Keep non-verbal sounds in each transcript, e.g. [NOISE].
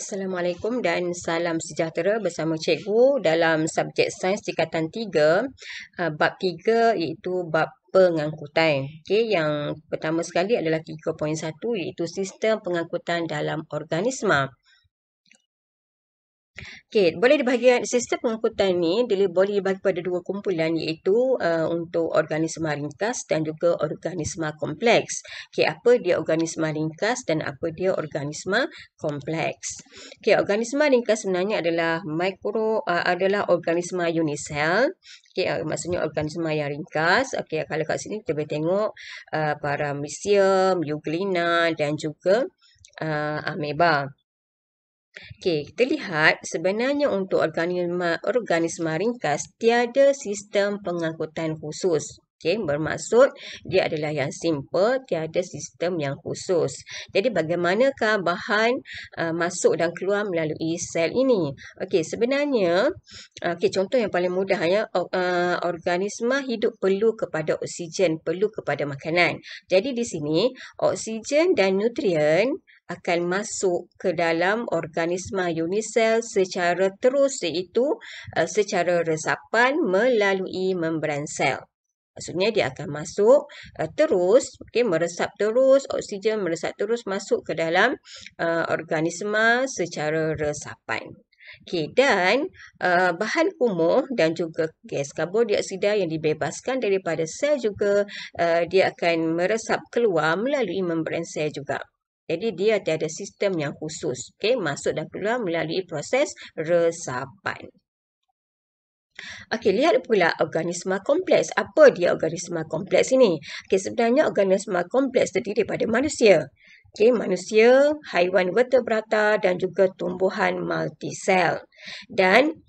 Assalamualaikum dan salam sejahtera bersama cikgu dalam subjek sains tingkatan 3 uh, bab 3 iaitu bab pengangkutan. Okey, yang pertama sekali adalah 3.1 iaitu sistem pengangkutan dalam organisma. Okey, boleh dibahagi sistem pengangkutan ni dia boleh dibahagi pada dua kumpulan iaitu uh, untuk organisma ringkas dan juga organisma kompleks. Okey, apa dia organisma ringkas dan apa dia organisma kompleks? Okey, organisma ringkas sebenarnya adalah mikro uh, adalah organisma unicell. Okey, uh, maksudnya organisma yang ringkas. Okey, kalau kat sini kita boleh tengok uh, paramecium, euglena dan juga uh, amoeba. Okey, kita lihat sebenarnya untuk organisma, organisma ringkas tiada sistem pengangkutan khusus. Okey, bermaksud dia adalah yang simple, tiada sistem yang khusus. Jadi bagaimanakah bahan uh, masuk dan keluar melalui sel ini? Okey, sebenarnya, uh, okey contoh yang paling mudah ya, uh, organisma hidup perlu kepada oksigen, perlu kepada makanan. Jadi di sini, oksigen dan nutrien uh, akan masuk ke dalam organisma unisel secara terus iaitu eh, secara resapan melalui membran sel. Maksudnya dia akan masuk uh, terus, okay, meresap terus, oksigen meresap terus masuk ke dalam uh, organisma secara resapan. Okay, dan uh, bahan kumuh dan juga gas karbon dioksida yang dibebaskan daripada sel juga uh, dia akan meresap keluar melalui membran sel juga. Jadi dia tiada sistem yang khusus. Okay, masuk dan keluar melalui proses resapan. Okey, lihat pula organisma kompleks. Apa dia organisma kompleks ini? Okey, sebenarnya organisma kompleks terdiri daripada manusia. Okey, manusia, haiwan vertebrata dan juga tumbuhan multisel. Dan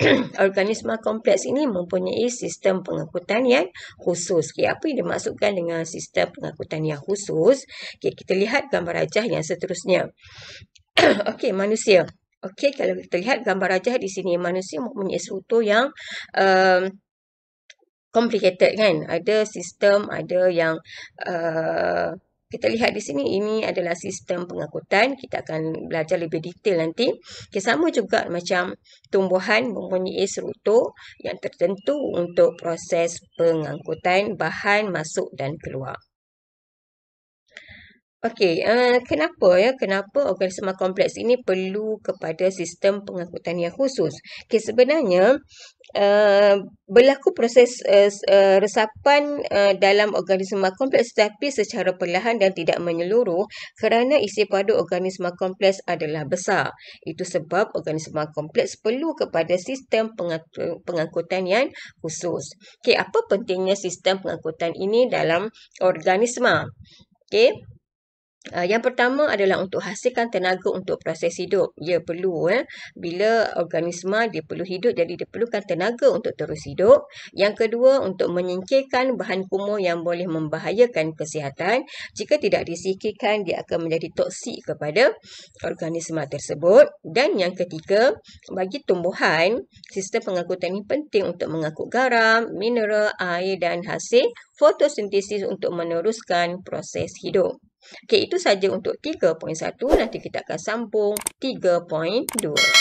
[COUGHS] organisma kompleks ini mempunyai sistem pengangkutan yang khusus. Okay, apa yang dimaksudkan dengan sistem pengangkutan yang khusus? Okay, kita lihat gambar rajah yang seterusnya. [COUGHS] Okey, manusia. Okey, kalau kita lihat gambar rajah di sini, manusia mempunyai struktur yang um, complicated kan? Ada sistem, ada yang... Uh, kita lihat di sini ini adalah sistem pengangkutan. Kita akan belajar lebih detail nanti. Okay, sama juga macam tumbuhan mempunyai struktur yang tertentu untuk proses pengangkutan bahan masuk dan keluar. Okey, uh, kenapa ya? Kenapa organisma kompleks ini perlu kepada sistem pengangkutan yang khusus? Okey, sebenarnya uh, berlaku proses uh, uh, resapan uh, dalam organisma kompleks tetapi secara perlahan dan tidak menyeluruh kerana isi padu organisma kompleks adalah besar. Itu sebab organisma kompleks perlu kepada sistem pengangkutan yang khusus. Okey, apa pentingnya sistem pengangkutan ini dalam organisma? Okey. Ah, yang pertama adalah untuk hasilkan tenaga untuk proses hidup. Ia perlu eh, bila organisma dia perlu hidup jadi dia perlukan tenaga untuk terus hidup. Yang kedua untuk menyingkirkan bahan kumuh yang boleh membahayakan kesihatan. Jika tidak disingkirkan dia akan menjadi toksik kepada organisma tersebut. Dan yang ketiga bagi tumbuhan sistem pengangkutan ini penting untuk mengangkut garam, mineral, air dan hasil fotosintesis untuk meneruskan proses hidup. Okey, itu saja untuk 3.1. Nanti kita akan sambung 3.2.